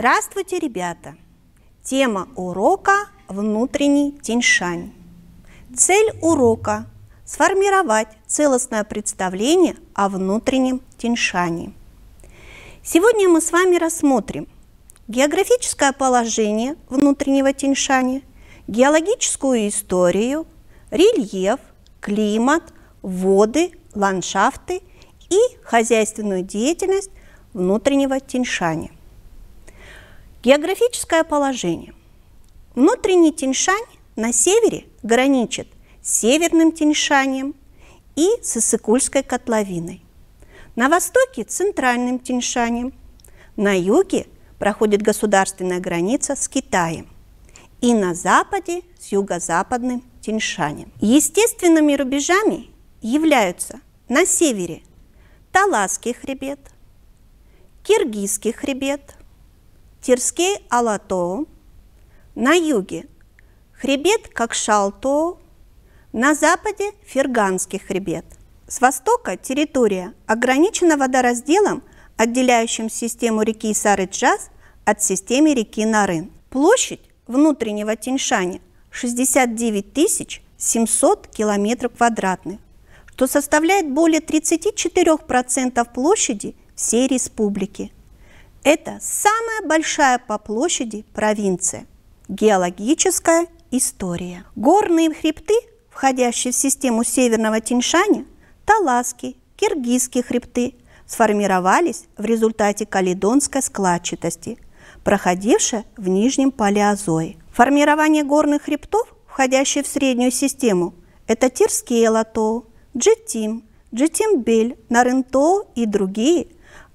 Здравствуйте, ребята! Тема урока – внутренний Тиньшань. Цель урока – сформировать целостное представление о внутреннем Тиньшане. Сегодня мы с вами рассмотрим географическое положение внутреннего Тиньшани, геологическую историю, рельеф, климат, воды, ландшафты и хозяйственную деятельность внутреннего Тиньшани – Географическое положение. Внутренний Тиньшань на севере граничит с Северным Тиньшанем и с Иссыкульской котловиной. На востоке – Центральным Тиньшанем. На юге проходит государственная граница с Китаем. И на западе – с юго-западным Тиньшанем. Естественными рубежами являются на севере Таласский хребет, Киргизский хребет – Терскей-Алатоу, на юге хребет Какшалтоу, на западе Ферганский хребет. С востока территория ограничена водоразделом, отделяющим систему реки Сарыджаз от системы реки Нарын. Площадь внутреннего Тиньшаня 69 тысяч 700 километров квадратных, что составляет более 34% площади всей республики – это самая большая по площади провинция. Геологическая история. Горные хребты, входящие в систему Северного Тиньшаня, Таласки, Киргизские хребты, сформировались в результате каледонской складчатости, проходившей в Нижнем Палеозое. Формирование горных хребтов, входящих в среднюю систему, это Тирские Латоу, Джетим, Джетимбель, Нарынтоу и другие,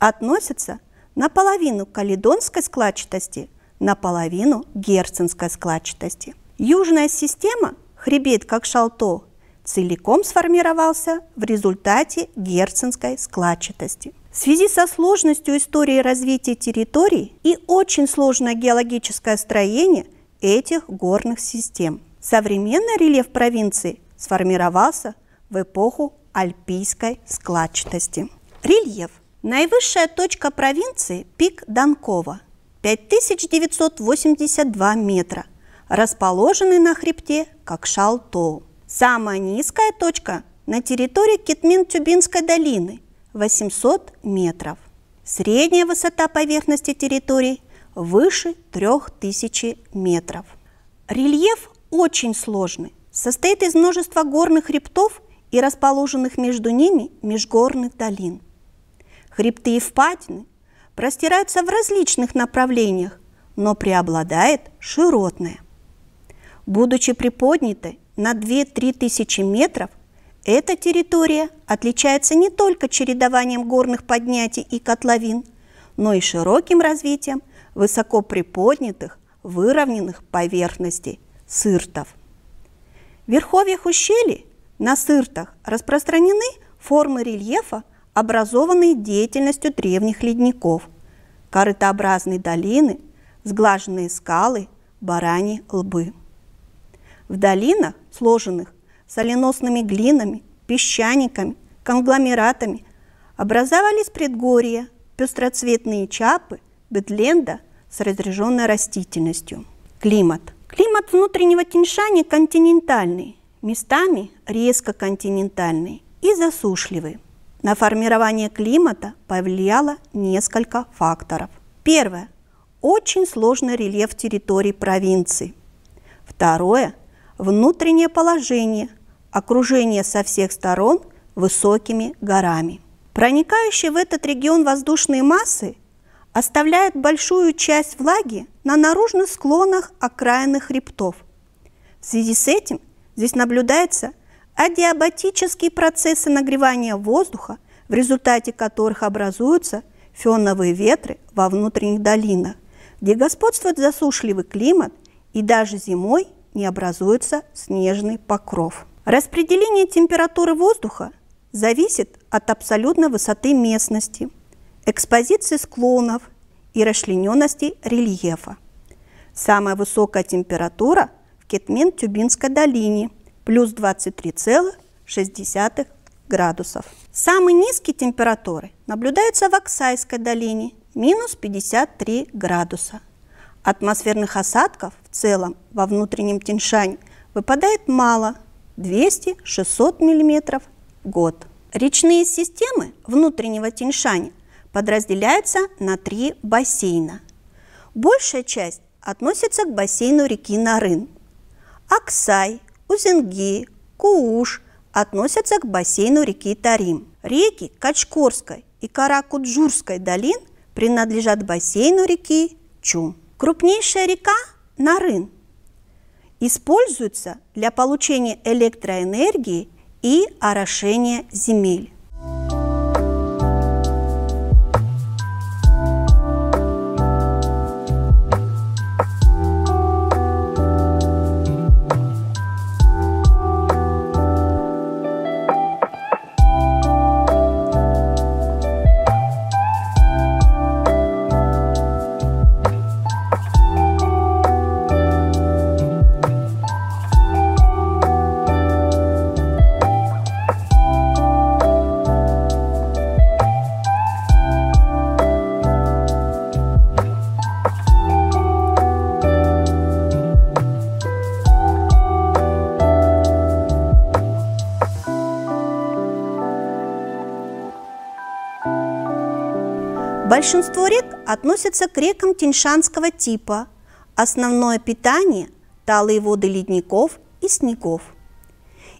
относятся наполовину каледонской складчатости, наполовину герцинской складчатости. Южная система, хребет как шалто, целиком сформировался в результате герцинской складчатости. В связи со сложностью истории развития территорий и очень сложное геологическое строение этих горных систем, современный рельеф провинции сформировался в эпоху альпийской складчатости. Рельеф Наивысшая точка провинции – пик Донкова, 5982 метра, расположенный на хребте Кокшал-Тоу. Самая низкая точка на территории Китмин-Тюбинской долины – 800 метров. Средняя высота поверхности территории выше 3000 метров. Рельеф очень сложный, состоит из множества горных хребтов и расположенных между ними межгорных долин – хребты и впадины простираются в различных направлениях, но преобладает широтное. Будучи приподнятой на 2-3 тысячи метров, эта территория отличается не только чередованием горных поднятий и котловин, но и широким развитием высоко приподнятых, выровненных поверхностей сыртов. В верховьях ущелий на сыртах распространены формы рельефа, образованные деятельностью древних ледников, корытообразные долины, сглаженные скалы, барани, лбы. В долинах, сложенных соленосными глинами, песчаниками, конгломератами, образовались предгорья, пестроцветные чапы, бетленда с разряженной растительностью. Климат. Климат внутреннего Тиньшани континентальный, местами резко континентальный и засушливый. На формирование климата повлияло несколько факторов. Первое. Очень сложный рельеф территорий провинции. Второе. Внутреннее положение, окружение со всех сторон высокими горами. Проникающие в этот регион воздушные массы оставляют большую часть влаги на наружных склонах окраинных хребтов. В связи с этим здесь наблюдается – адиабатические процессы нагревания воздуха, в результате которых образуются феновые ветры во внутренних долинах, где господствует засушливый климат и даже зимой не образуется снежный покров. Распределение температуры воздуха зависит от абсолютной высоты местности, экспозиции склонов и расчлененности рельефа. Самая высокая температура в Кетмен-Тюбинской долине – плюс 23,6 градусов. Самые низкие температуры наблюдаются в Оксайской долине – минус 53 градуса. Атмосферных осадков в целом во внутреннем Тиньшань выпадает мало – 200-600 мм в год. Речные системы внутреннего Тиньшаня подразделяются на три бассейна. Большая часть относится к бассейну реки Нарын – Аксай – Узенги, Кууш относятся к бассейну реки Тарим. Реки Качкорской и Каракуджурской долин принадлежат бассейну реки Чум. Крупнейшая река Нарын используется для получения электроэнергии и орошения земель. Большинство рек относятся к рекам теньшанского типа. Основное питание – талые воды ледников и снегов.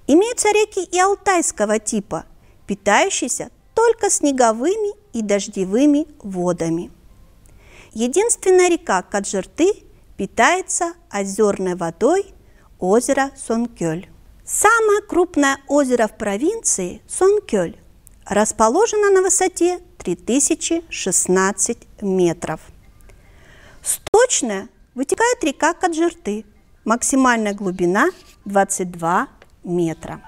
Имеются реки и алтайского типа, питающиеся только снеговыми и дождевыми водами. Единственная река Каджирты питается озерной водой озера Сонкёль. Самое крупное озеро в провинции – Сонкёль расположена на высоте 3016 метров. Сточная вытекает река Каджирты. Максимальная глубина 22 метра.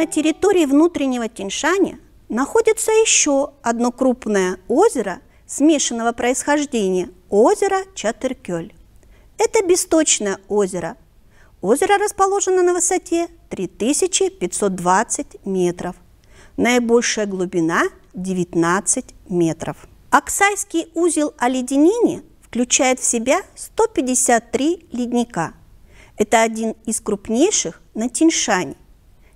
на территории внутреннего Тиньшаня находится еще одно крупное озеро смешанного происхождения – озеро Чатыркёль. Это бесточное озеро. Озеро расположено на высоте 3520 метров. Наибольшая глубина – 19 метров. Оксайский узел оледенения включает в себя 153 ледника. Это один из крупнейших на Тиньшане –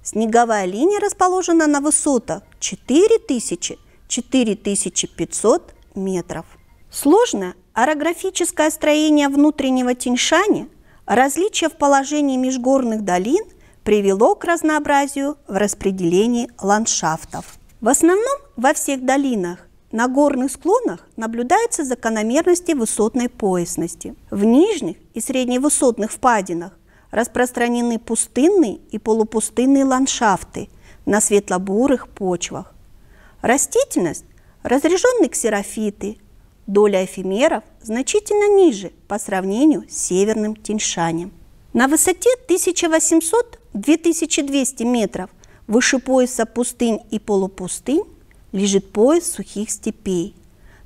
Снеговая линия расположена на высотах 4000-4500 метров. Сложное орографическое строение внутреннего Тиньшани, различие в положении межгорных долин привело к разнообразию в распределении ландшафтов. В основном во всех долинах на горных склонах наблюдаются закономерности высотной поясности. В нижних и средневысотных впадинах распространены пустынный и полупустынные ландшафты на светлобурых почвах. Растительность – разреженные ксерофиты, доля эфемеров значительно ниже по сравнению с северным Тиньшанем. На высоте 1800-2200 метров выше пояса пустынь и полупустынь лежит пояс сухих степей.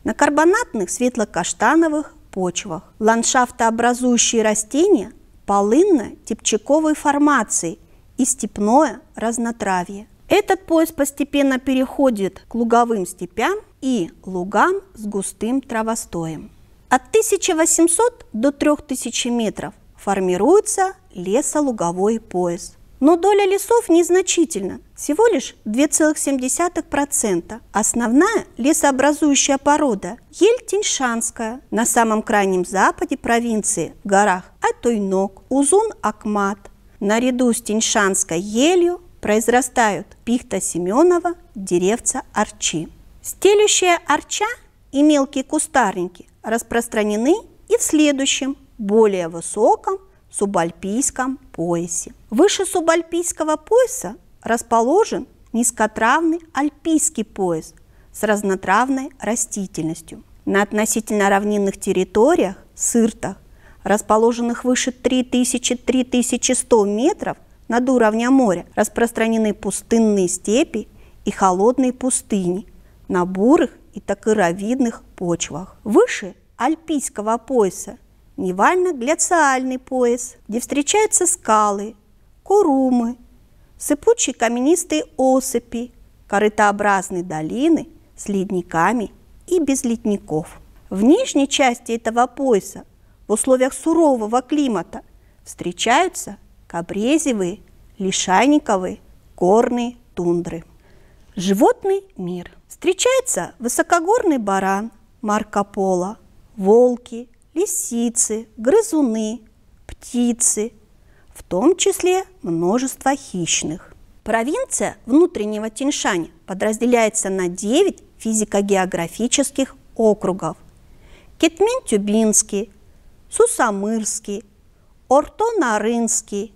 На карбонатных светло-каштановых почвах ландшафтообразующие растения полынно-тепчаковой формации и степное разнотравье. Этот пояс постепенно переходит к луговым степям и лугам с густым травостоем. От 1800 до 3000 метров формируется лесолуговой пояс. Но доля лесов незначительна, всего лишь 2,7%. Основная лесообразующая порода – ель теньшанская, на самом крайнем западе провинции, в горах Атойнок, Узун-Акмат. Наряду с теньшанской елью произрастают пихта Семенова, деревца арчи. Стелющая арча и мелкие кустарники распространены и в следующем, более высоком субальпийском поясе. Выше субальпийского пояса расположен низкотравный альпийский пояс с разнотравной растительностью. На относительно равнинных территориях, сыртах, расположенных выше 3000-3100 метров над уровнем моря, распространены пустынные степи и холодные пустыни на бурых и такыровидных почвах. Выше альпийского пояса невально-гляциальный пояс, где встречаются скалы, курумы, сыпучие каменистые осыпи, корытообразные долины с ледниками и без ледников. В нижней части этого пояса в условиях сурового климата встречаются кабрезевые, лишайниковые, горные тундры. Животный мир. Встречается высокогорный баран, марко волки – лисицы, грызуны, птицы, в том числе множество хищных. Провинция внутреннего Тиньшань подразделяется на 9 физико-географических округов. Кетмин-Тюбинский, Сусамырский, Орто-Нарынский,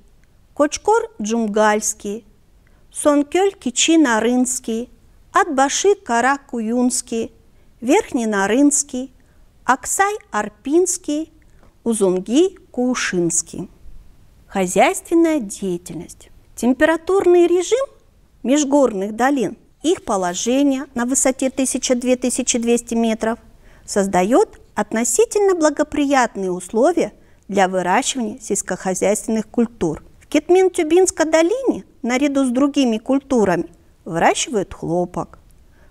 Кочкор-Джунгальский, Сонкёль-Кичи-Нарынский, Атбаши-Каракуюнский, Верхний Нарынский, Аксай Арпинский, Узунги Кушинский. Хозяйственная деятельность. Температурный режим межгорных долин, их положение на высоте 1000-2200 метров создает относительно благоприятные условия для выращивания сельскохозяйственных культур. В Кетмен-Тюбинской долине наряду с другими культурами выращивают хлопок.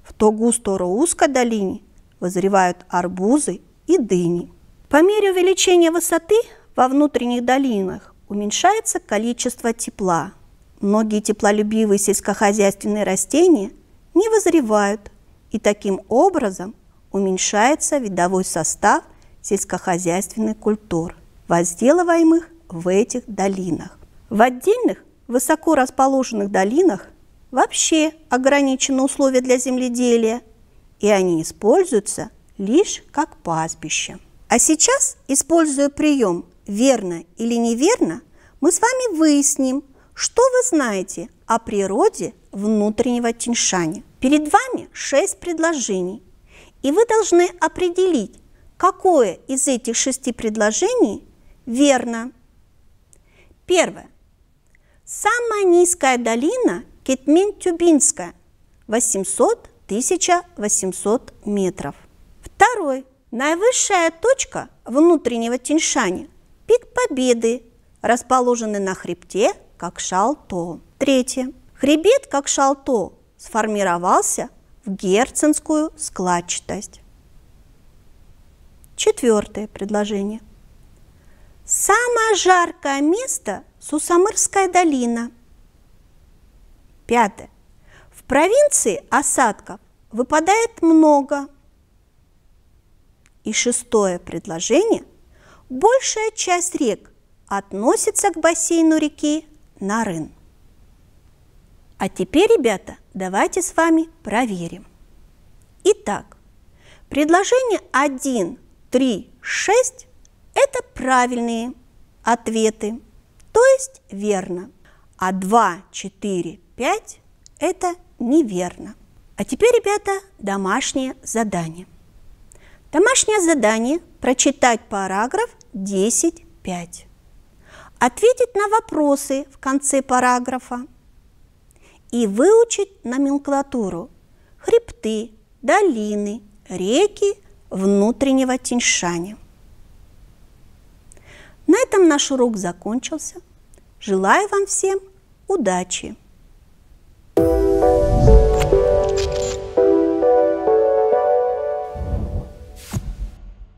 В тогу сторо долине вызревают арбузы и дыни. По мере увеличения высоты во внутренних долинах уменьшается количество тепла. Многие теплолюбивые сельскохозяйственные растения не вызревают, и таким образом уменьшается видовой состав сельскохозяйственных культур, возделываемых в этих долинах. В отдельных высоко расположенных долинах вообще ограничены условия для земледелия – и они используются лишь как пастбище. А сейчас, используя прием «верно или неверно», мы с вами выясним, что вы знаете о природе внутреннего тиньшани. Перед вами шесть предложений, и вы должны определить, какое из этих шести предложений верно. Первое. Самая низкая долина Кетмин-Тюбинская, 800 1800 метров. Второй. Наивысшая точка внутреннего Тиньшаня – пик Победы, расположенный на хребте Кокшалто. Третье. Хребет Кокшалто сформировался в герценскую складчатость. Четвертое предложение. Самое жаркое место – Сусамырская долина. Пятое провинции осадков выпадает много. И шестое предложение. Большая часть рек относится к бассейну реки Нарын. А теперь, ребята, давайте с вами проверим. Итак, предложение 1, 3, 6 – это правильные ответы, то есть верно. А 2, 4, 5 – это неверно. А теперь, ребята, домашнее задание. Домашнее задание – прочитать параграф 10.5. Ответить на вопросы в конце параграфа. И выучить номенклатуру – хребты, долины, реки внутреннего Тиньшаня. На этом наш урок закончился. Желаю вам всем удачи!